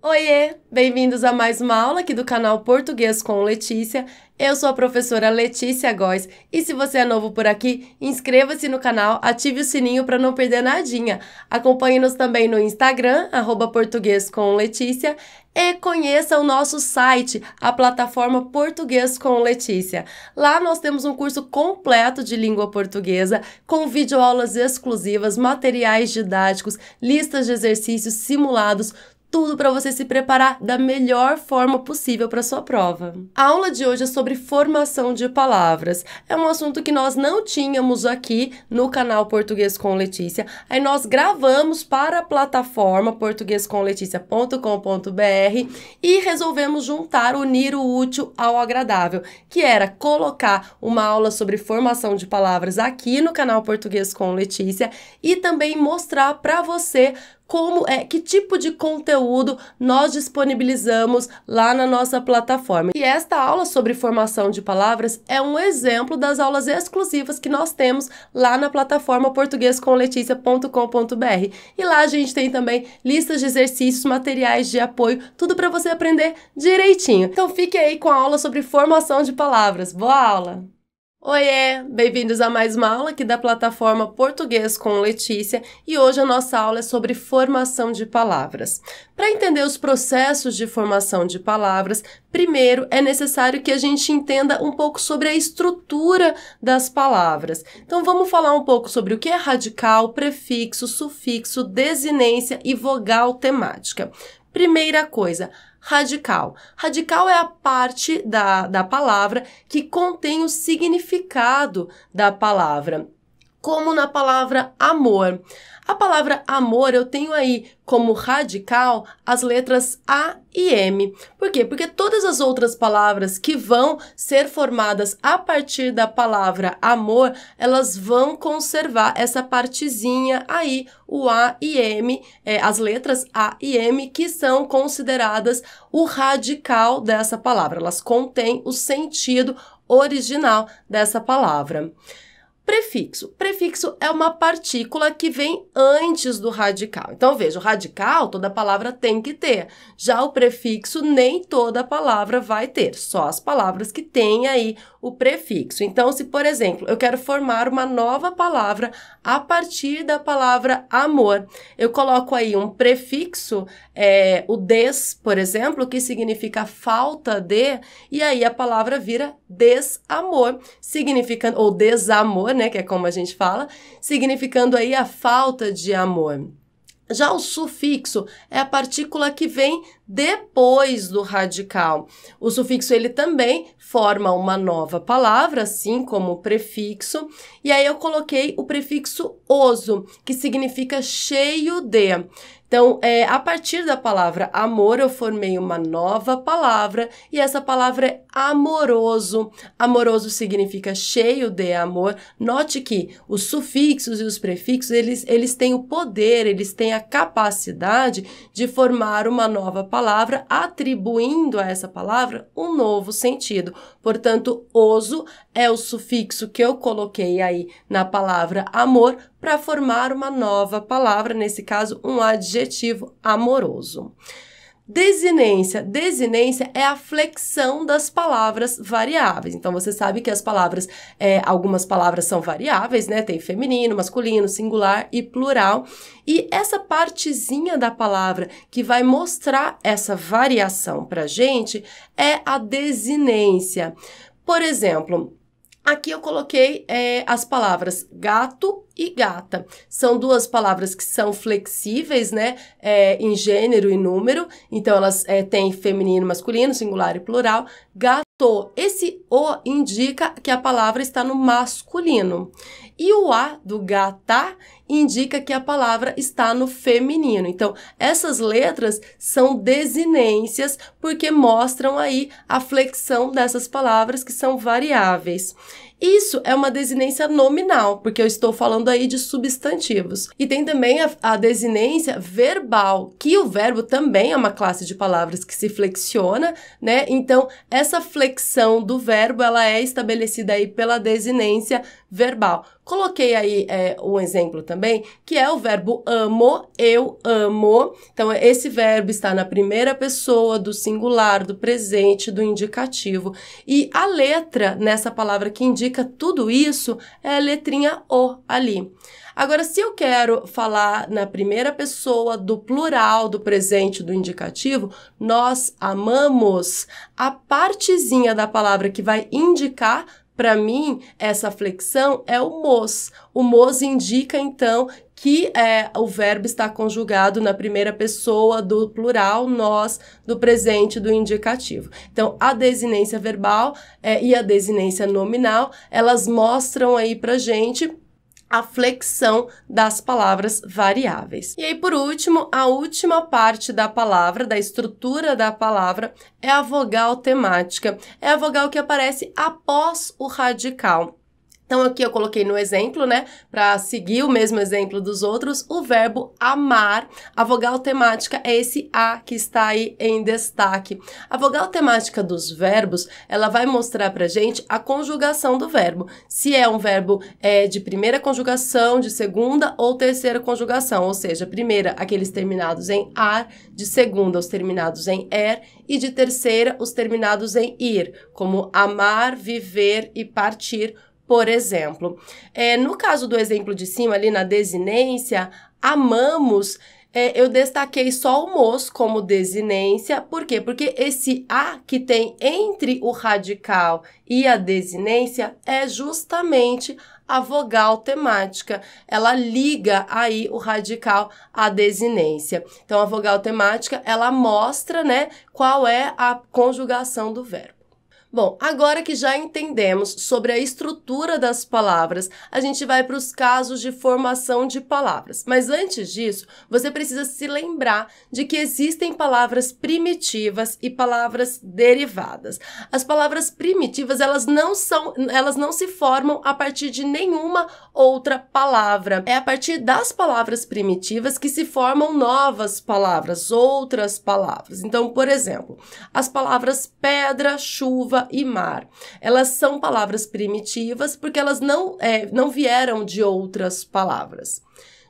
Oiê! Bem-vindos a mais uma aula aqui do canal Português com Letícia. Eu sou a professora Letícia Góes e se você é novo por aqui, inscreva-se no canal, ative o sininho para não perder nadinha. Acompanhe-nos também no Instagram, arroba português com Letícia, e conheça o nosso site, a plataforma Português com Letícia. Lá nós temos um curso completo de língua portuguesa, com videoaulas exclusivas, materiais didáticos, listas de exercícios simulados, tudo para você se preparar da melhor forma possível para sua prova. A aula de hoje é sobre formação de palavras. É um assunto que nós não tínhamos aqui no canal Português com Letícia. Aí nós gravamos para a plataforma portuguescomleticia.com.br e resolvemos juntar, unir o útil ao agradável, que era colocar uma aula sobre formação de palavras aqui no canal Português com Letícia e também mostrar para você como é, que tipo de conteúdo nós disponibilizamos lá na nossa plataforma. E esta aula sobre formação de palavras é um exemplo das aulas exclusivas que nós temos lá na plataforma portuguescomleticia.com.br. E lá a gente tem também listas de exercícios, materiais de apoio, tudo para você aprender direitinho. Então fique aí com a aula sobre formação de palavras. Boa aula! Oiê, bem-vindos a mais uma aula aqui da plataforma Português com Letícia e hoje a nossa aula é sobre formação de palavras. Para entender os processos de formação de palavras, primeiro é necessário que a gente entenda um pouco sobre a estrutura das palavras. Então vamos falar um pouco sobre o que é radical, prefixo, sufixo, desinência e vogal temática. Primeira coisa, radical. Radical é a parte da, da palavra que contém o significado da palavra, como na palavra amor. A palavra amor eu tenho aí como radical as letras A e M. Por quê? Porque todas as outras palavras que vão ser formadas a partir da palavra amor, elas vão conservar essa partezinha aí, o A e M, é, as letras A e M, que são consideradas o radical dessa palavra. Elas contêm o sentido original dessa palavra. Prefixo. Prefixo é uma partícula que vem antes do radical. Então, veja, o radical toda palavra tem que ter. Já o prefixo nem toda palavra vai ter, só as palavras que têm aí o prefixo. Então, se, por exemplo, eu quero formar uma nova palavra a partir da palavra amor, eu coloco aí um prefixo, é, o des, por exemplo, que significa falta de, e aí a palavra vira desamor, significando, ou desamor, né, que é como a gente fala, significando aí a falta de amor. Já o sufixo é a partícula que vem depois do radical. O sufixo ele também forma uma nova palavra, assim como o prefixo, e aí eu coloquei o prefixo oso, que significa cheio de. Então, é, a partir da palavra amor, eu formei uma nova palavra e essa palavra é amoroso. Amoroso significa cheio de amor. Note que os sufixos e os prefixos, eles, eles têm o poder, eles têm a capacidade de formar uma nova palavra palavra, atribuindo a essa palavra um novo sentido. Portanto, oso é o sufixo que eu coloquei aí na palavra amor para formar uma nova palavra, nesse caso, um adjetivo amoroso. Desinência. Desinência é a flexão das palavras variáveis. Então, você sabe que as palavras, é, algumas palavras são variáveis, né? Tem feminino, masculino, singular e plural. E essa partezinha da palavra que vai mostrar essa variação pra gente é a desinência. Por exemplo, Aqui eu coloquei é, as palavras gato e gata. São duas palavras que são flexíveis, né? É, em gênero e número. Então, elas é, têm feminino, masculino, singular e plural. Gato. Esse O indica que a palavra está no masculino. E o A do gata indica que a palavra está no feminino. Então, essas letras são desinências porque mostram aí a flexão dessas palavras que são variáveis. Isso é uma desinência nominal, porque eu estou falando aí de substantivos. E tem também a, a, desinência verbal, que o verbo também é uma classe de palavras que se flexiona, né? Então, essa flexão do verbo, ela é estabelecida aí pela desinência verbal. Coloquei aí é, um exemplo também, que é o verbo amo, eu amo. Então, esse verbo está na primeira pessoa do singular, do presente, do indicativo. E a letra nessa palavra que indica tudo isso é a letrinha O ali. Agora, se eu quero falar na primeira pessoa do plural, do presente, do indicativo, nós amamos, a partezinha da palavra que vai indicar para mim, essa flexão é o mos. O mos indica, então, que é, o verbo está conjugado na primeira pessoa do plural, nós, do presente, do indicativo. Então, a desinência verbal é, e a desinência nominal, elas mostram aí para gente a flexão das palavras variáveis. E aí, por último, a última parte da palavra, da estrutura da palavra, é a vogal temática. É a vogal que aparece após o radical. Então aqui eu coloquei no exemplo, né, para seguir o mesmo exemplo dos outros, o verbo amar. A vogal temática é esse a que está aí em destaque. A vogal temática dos verbos, ela vai mostrar para gente a conjugação do verbo. Se é um verbo é, de primeira conjugação, de segunda ou terceira conjugação, ou seja, primeira aqueles terminados em ar, de segunda os terminados em er e de terceira os terminados em ir, como amar, viver e partir por exemplo, é, no caso do exemplo de cima, ali na desinência, amamos é, eu destaquei só o mos como desinência, por quê? Porque esse a que tem entre o radical e a desinência é justamente a vogal temática. Ela liga aí o radical à desinência. Então a vogal temática, ela mostra, né, qual é a conjugação do verbo. Bom, agora que já entendemos sobre a estrutura das palavras, a gente vai para os casos de formação de palavras. Mas antes disso, você precisa se lembrar de que existem palavras primitivas e palavras derivadas. As palavras primitivas, elas não são, elas não se formam a partir de nenhuma outra palavra. É a partir das palavras primitivas que se formam novas palavras, outras palavras. Então, por exemplo, as palavras pedra, chuva, chuva e mar. Elas são palavras primitivas porque elas não, é, não vieram de outras palavras.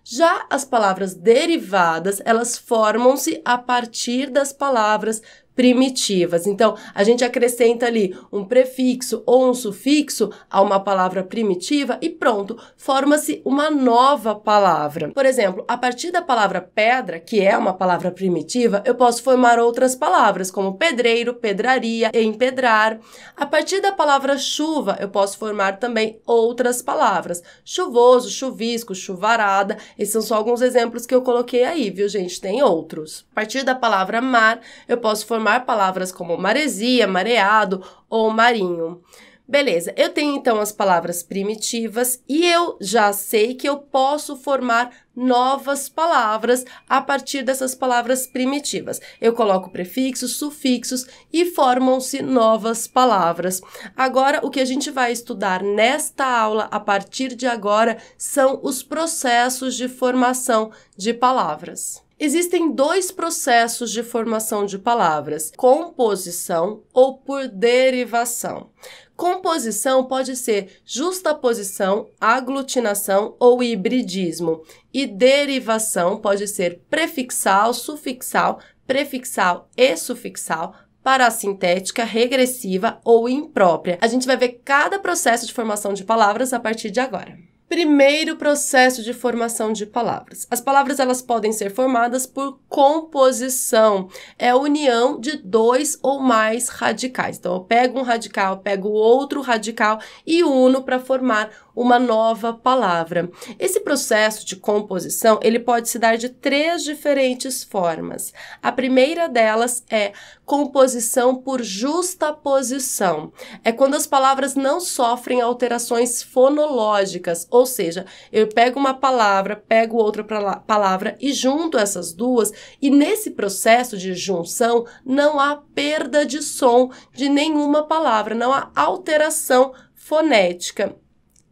Já as palavras derivadas, elas formam-se a partir das palavras primitivas. Então, a gente acrescenta ali um prefixo ou um sufixo a uma palavra primitiva e pronto, forma-se uma nova palavra. Por exemplo, a partir da palavra pedra, que é uma palavra primitiva, eu posso formar outras palavras, como pedreiro, pedraria, empedrar. A partir da palavra chuva, eu posso formar também outras palavras. Chuvoso, chuvisco, chuvarada. Esses são só alguns exemplos que eu coloquei aí, viu, gente? Tem outros. A partir da palavra mar, eu posso formar formar palavras como maresia, mareado ou marinho. Beleza, eu tenho então as palavras primitivas e eu já sei que eu posso formar novas palavras a partir dessas palavras primitivas. Eu coloco prefixos, sufixos e formam-se novas palavras. Agora, o que a gente vai estudar nesta aula, a partir de agora, são os processos de formação de palavras. Existem dois processos de formação de palavras: composição ou por derivação. Composição pode ser justaposição, aglutinação ou hibridismo, e derivação pode ser prefixal, sufixal, prefixal e sufixal, parasintética, regressiva ou imprópria. A gente vai ver cada processo de formação de palavras a partir de agora. Primeiro processo de formação de palavras. As palavras elas podem ser formadas por composição. É a união de dois ou mais radicais. Então eu pego um radical, pego outro radical e uno para formar uma nova palavra. Esse processo de composição, ele pode se dar de três diferentes formas. A primeira delas é composição por justaposição. É quando as palavras não sofrem alterações fonológicas, ou seja, eu pego uma palavra, pego outra palavra e junto essas duas, e nesse processo de junção não há perda de som de nenhuma palavra, não há alteração fonética.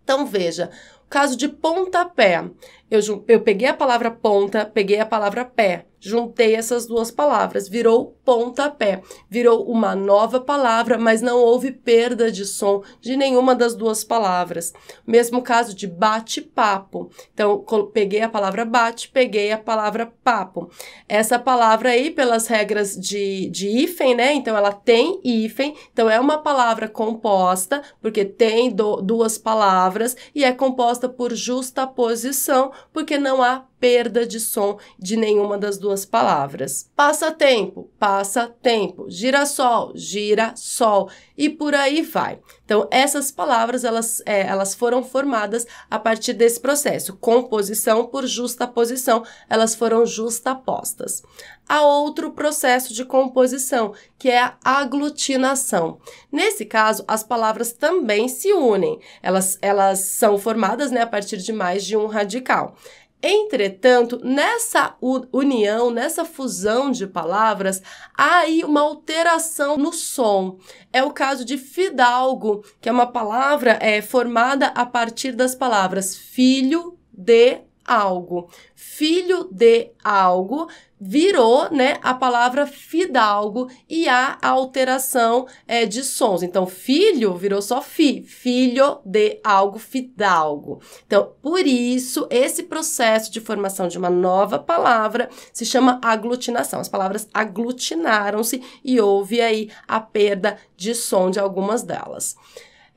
Então veja, caso de pontapé, eu, eu peguei a palavra ponta, peguei a palavra pé. Juntei essas duas palavras, virou pontapé, virou uma nova palavra, mas não houve perda de som de nenhuma das duas palavras. Mesmo caso de bate-papo. Então, peguei a palavra bate, peguei a palavra papo. Essa palavra aí, pelas regras de, de hífen, né? Então, ela tem hífen, então é uma palavra composta, porque tem do, duas palavras, e é composta por justaposição, porque não há perda de som de nenhuma das duas palavras. Passa tempo, passa tempo, girassol, gira sol e por aí vai. Então essas palavras elas, é, elas foram formadas a partir desse processo, composição por justaposição, elas foram justapostas. Há outro processo de composição, que é a aglutinação. Nesse caso, as palavras também se unem. Elas, elas são formadas né, a partir de mais de um radical. Entretanto, nessa união, nessa fusão de palavras, há aí uma alteração no som. É o caso de fidalgo, que é uma palavra é, formada a partir das palavras filho de algo. Filho de algo virou né, a palavra fidalgo e há a alteração é, de sons. Então, filho virou só fi, filho de algo fidalgo. Então, por isso, esse processo de formação de uma nova palavra se chama aglutinação. As palavras aglutinaram-se e houve aí a perda de som de algumas delas.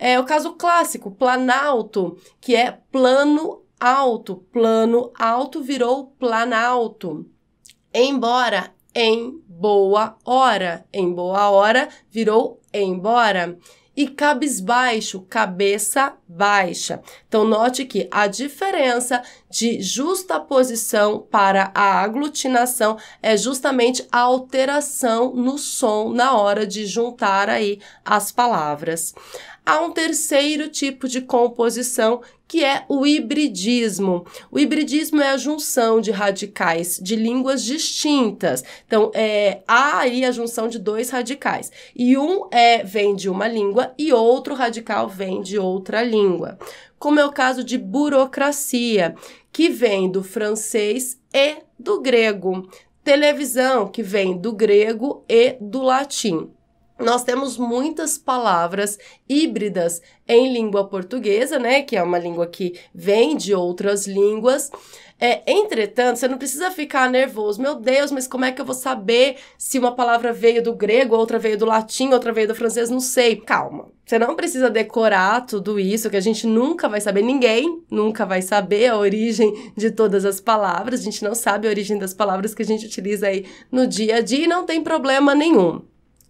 É o caso clássico, planalto, que é plano alto. Plano alto virou planalto embora em boa hora. Em boa hora virou embora. E cabisbaixo, cabeça baixa. Então, note que a diferença de justaposição para a aglutinação é justamente a alteração no som na hora de juntar aí as palavras. Há um terceiro tipo de composição que é o hibridismo. O hibridismo é a junção de radicais de línguas distintas. Então, é, há aí é a junção de dois radicais. E um é vem de uma língua e outro radical vem de outra língua. Como é o caso de burocracia, que vem do francês e do grego. Televisão, que vem do grego e do latim nós temos muitas palavras híbridas em língua portuguesa, né? Que é uma língua que vem de outras línguas. É, entretanto, você não precisa ficar nervoso. Meu Deus, mas como é que eu vou saber se uma palavra veio do grego, outra veio do latim, outra veio do francês? Não sei. Calma. Você não precisa decorar tudo isso, que a gente nunca vai saber, ninguém nunca vai saber a origem de todas as palavras. A gente não sabe a origem das palavras que a gente utiliza aí no dia a dia e não tem problema nenhum.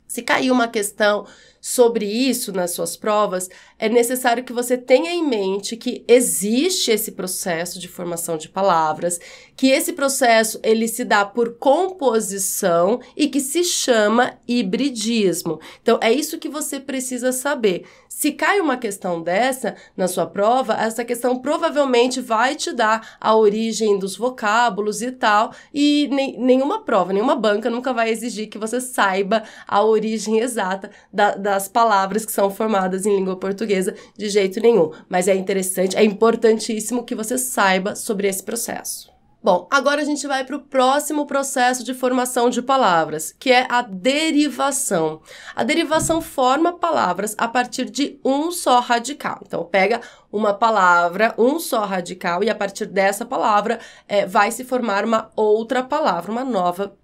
Se cair uma questão sobre isso nas suas provas, é necessário que você tenha em mente que existe esse processo de formação de palavras, que esse processo ele se dá por composição e que se chama hibridismo. Então é isso que você precisa saber. Se cai uma questão dessa na sua prova, essa questão provavelmente vai te dar a origem dos vocábulos e tal, e nem, nenhuma prova, nenhuma banca nunca vai exigir que você saiba a origem exata da, das palavras que são formadas em língua portuguesa de jeito nenhum. Mas é interessante, é importantíssimo que você saiba sobre esse processo. Bom, agora a gente vai para o próximo processo de formação de palavras, que é a derivação. A derivação forma palavras a partir de um só radical. Então, pega uma palavra, um só radical, e a partir dessa palavra é, vai se formar uma outra palavra, uma nova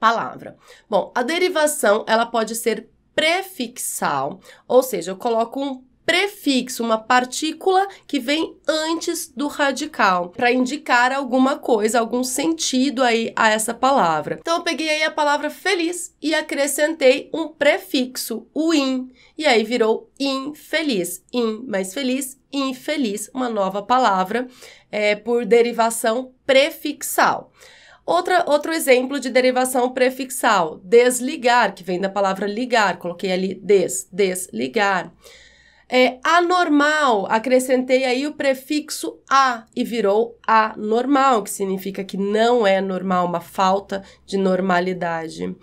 palavra. Bom, a derivação ela pode ser prefixal, ou seja, eu coloco um prefixo, uma partícula que vem antes do radical, para indicar alguma coisa, algum sentido aí a essa palavra. Então eu peguei aí a palavra feliz e acrescentei um prefixo, o in, e aí virou infeliz. In mais feliz, infeliz, uma nova palavra é, por derivação prefixal. Outra, outro exemplo de derivação prefixal, desligar, que vem da palavra ligar, coloquei ali des, desligar. É, anormal, acrescentei aí o prefixo a e virou anormal, que significa que não é normal, uma falta de normalidade.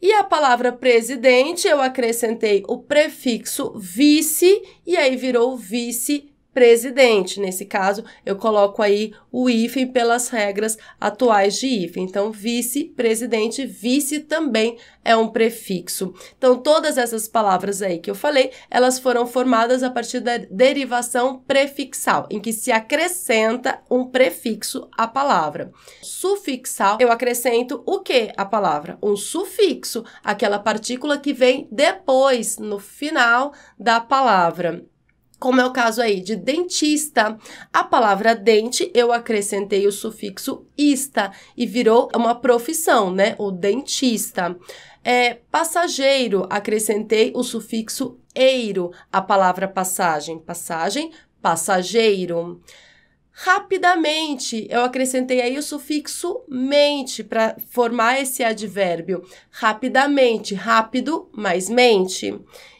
E a palavra presidente, eu acrescentei o prefixo vice e aí virou vice presidente. Nesse caso, eu coloco aí o hífen pelas regras atuais de hífen. Então, vice-presidente, vice também é um prefixo. Então, todas essas palavras aí que eu falei, elas foram formadas a partir da derivação prefixal, em que se acrescenta um prefixo à palavra. Sufixal, eu acrescento o que à palavra? Um sufixo, aquela partícula que vem depois, no final da palavra como é o caso aí de dentista. A palavra dente, eu acrescentei o sufixo ista e virou uma profissão, né? O dentista. É, passageiro, acrescentei o sufixo eiro, a palavra passagem. Passagem, passageiro. Rapidamente, eu acrescentei aí o sufixo mente para formar esse advérbio. Rapidamente, rápido mais mente.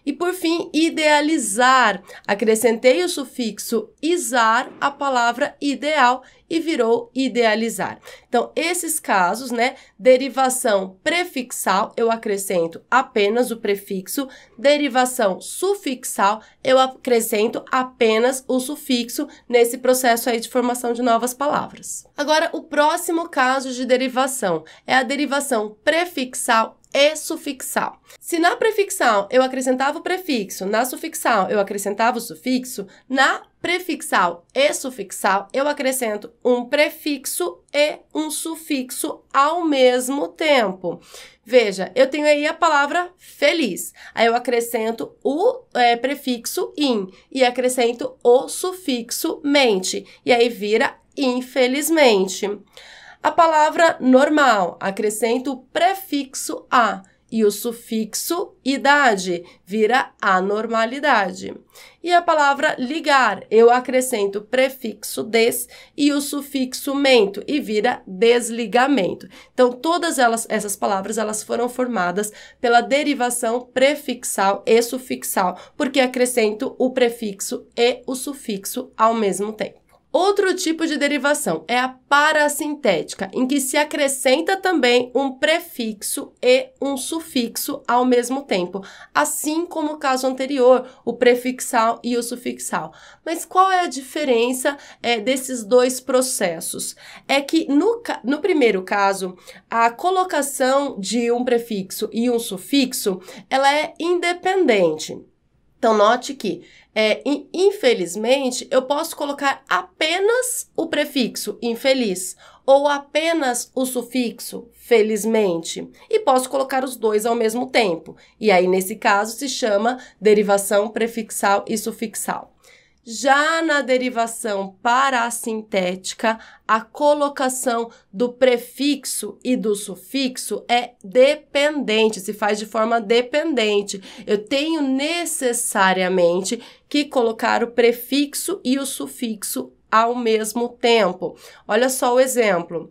E por fim, idealizar. Acrescentei o sufixo izar à palavra ideal e virou idealizar. Então, esses casos, né, derivação prefixal, eu acrescento apenas o prefixo, derivação sufixal, eu acrescento apenas o sufixo nesse processo aí de formação de novas palavras. Agora, o próximo caso de derivação é a derivação prefixal e sufixal. Se na prefixal eu acrescentava o prefixo, na sufixal eu acrescentava o sufixo, na prefixal e sufixal eu acrescento um prefixo e um sufixo ao mesmo tempo. Veja, eu tenho aí a palavra feliz. Aí eu acrescento o é, prefixo in e acrescento o sufixo mente. E aí vira infelizmente. A palavra normal acrescenta o prefixo a e o sufixo idade vira anormalidade. E a palavra ligar, eu acrescento o prefixo des e o sufixo mento e vira desligamento. Então todas elas, essas palavras elas foram formadas pela derivação prefixal e sufixal, porque acrescento o prefixo e o sufixo ao mesmo tempo. Outro tipo de derivação é a parasintética, em que se acrescenta também um prefixo e um sufixo ao mesmo tempo, assim como o caso anterior, o prefixal e o sufixal. Mas qual é a diferença é, desses dois processos? É que no, no primeiro caso, a colocação de um prefixo e um sufixo, ela é independente. Então, note que é, infelizmente, eu posso colocar apenas o prefixo infeliz ou apenas o sufixo felizmente e posso colocar os dois ao mesmo tempo. E aí, nesse caso, se chama derivação prefixal e sufixal. Já na derivação parassintética, a a colocação do prefixo e do sufixo é dependente, se faz de forma dependente. Eu tenho necessariamente que colocar o prefixo e o sufixo ao mesmo tempo. Olha só o exemplo.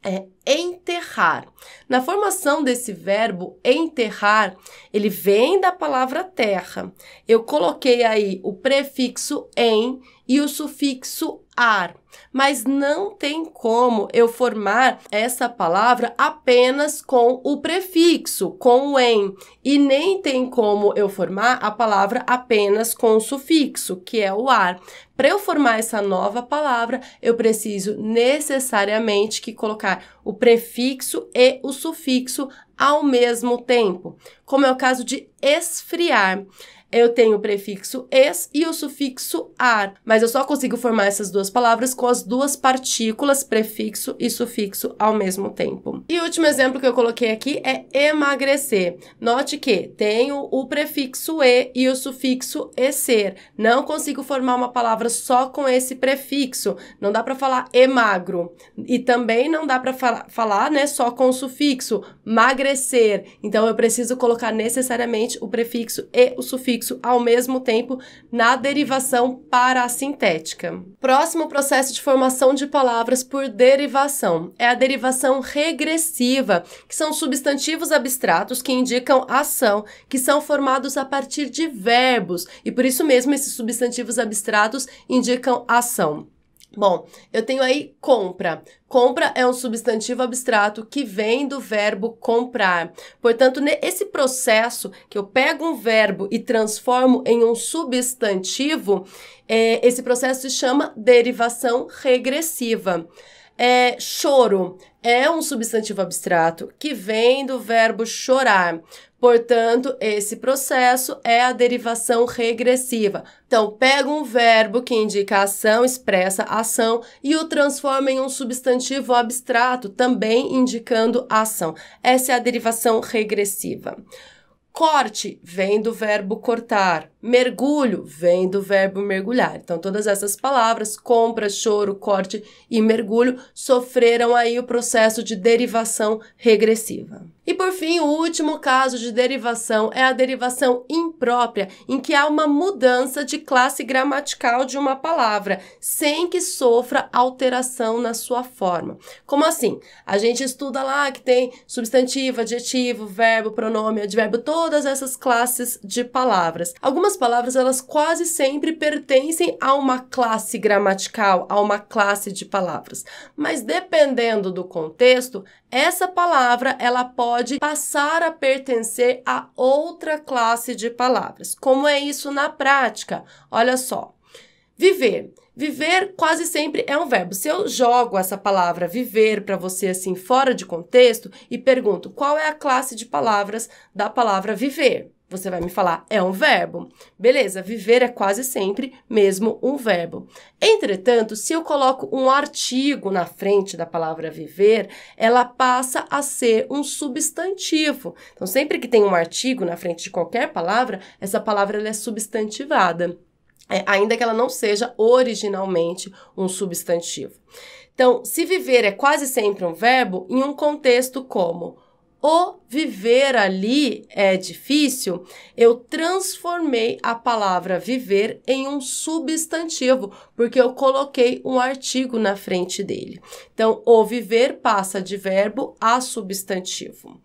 É, enterrar. Na formação desse verbo enterrar, ele vem da palavra terra. Eu coloquei aí o prefixo em e o sufixo ar, mas não tem como eu formar essa palavra apenas com o prefixo, com o em, e nem tem como eu formar a palavra apenas com o sufixo, que é o ar. Para eu formar essa nova palavra, eu preciso necessariamente que colocar o prefixo e o sufixo ao mesmo tempo, como é o caso de esfriar. Eu tenho o prefixo es e o sufixo ar, mas eu só consigo formar essas duas palavras com as duas partículas, prefixo e sufixo, ao mesmo tempo. E o último exemplo que eu coloquei aqui é emagrecer. Note que tenho o prefixo e e o sufixo ecer. Não consigo formar uma palavra só com esse prefixo. Não dá para falar emagro. E também não dá para falar, né, só com o sufixo magre crescer. Então eu preciso colocar necessariamente o prefixo e o sufixo ao mesmo tempo na derivação para a sintética. Próximo processo de formação de palavras por derivação é a derivação regressiva, que são substantivos abstratos que indicam ação, que são formados a partir de verbos, e por isso mesmo esses substantivos abstratos indicam ação. Bom, eu tenho aí compra. Compra é um substantivo abstrato que vem do verbo comprar. Portanto, nesse processo que eu pego um verbo e transformo em um substantivo, é, esse processo se chama derivação regressiva. É, choro é um substantivo abstrato que vem do verbo chorar. Portanto, esse processo é a derivação regressiva. Então, pega um verbo que indica ação, expressa ação, e o transforma em um substantivo abstrato, também indicando ação. Essa é a derivação regressiva. Corte vem do verbo cortar. Mergulho vem do verbo mergulhar. Então, todas essas palavras, compra, choro, corte e mergulho, sofreram aí o processo de derivação regressiva. E por fim, o último caso de derivação é a derivação imprópria, em que há uma mudança de classe gramatical de uma palavra, sem que sofra alteração na sua forma. Como assim? A gente estuda lá que tem substantivo, adjetivo, verbo, pronome, advérbio, todas essas classes de palavras. Algumas algumas palavras elas quase sempre pertencem a uma classe gramatical, a uma classe de palavras. Mas dependendo do contexto, essa palavra ela pode passar a pertencer a outra classe de palavras. Como é isso na prática? Olha só. Viver. Viver quase sempre é um verbo. Se eu jogo essa palavra viver para você assim fora de contexto e pergunto qual é a classe de palavras da palavra viver, você vai me falar, é um verbo. Beleza, viver é quase sempre mesmo um verbo. Entretanto, se eu coloco um artigo na frente da palavra viver, ela passa a ser um substantivo. Então, sempre que tem um artigo na frente de qualquer palavra, essa palavra é substantivada. É, ainda que ela não seja originalmente um substantivo. Então, se viver é quase sempre um verbo, em um contexto como o viver ali é difícil, eu transformei a palavra viver em um substantivo, porque eu coloquei um artigo na frente dele. Então, o viver passa de verbo a substantivo.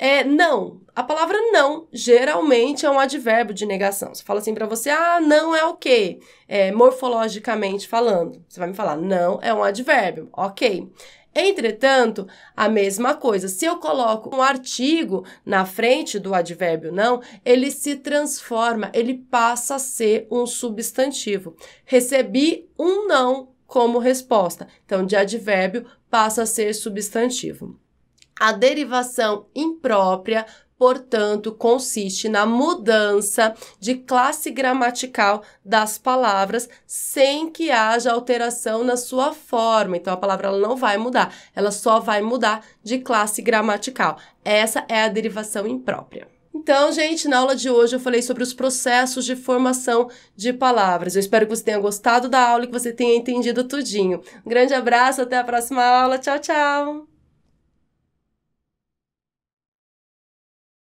É não. A palavra não geralmente é um advérbio de negação. Você fala assim para você: "Ah, não é o okay. quê?" É, morfologicamente falando. Você vai me falar: "Não é um advérbio". OK. Entretanto, a mesma coisa, se eu coloco um artigo na frente do advérbio não, ele se transforma, ele passa a ser um substantivo. Recebi um não como resposta. Então, de advérbio passa a ser substantivo. A derivação imprópria portanto, consiste na mudança de classe gramatical das palavras sem que haja alteração na sua forma. Então, a palavra ela não vai mudar, ela só vai mudar de classe gramatical. Essa é a derivação imprópria. Então, gente, na aula de hoje eu falei sobre os processos de formação de palavras. Eu espero que você tenha gostado da aula e que você tenha entendido tudinho. Um grande abraço, até a próxima aula. Tchau, tchau!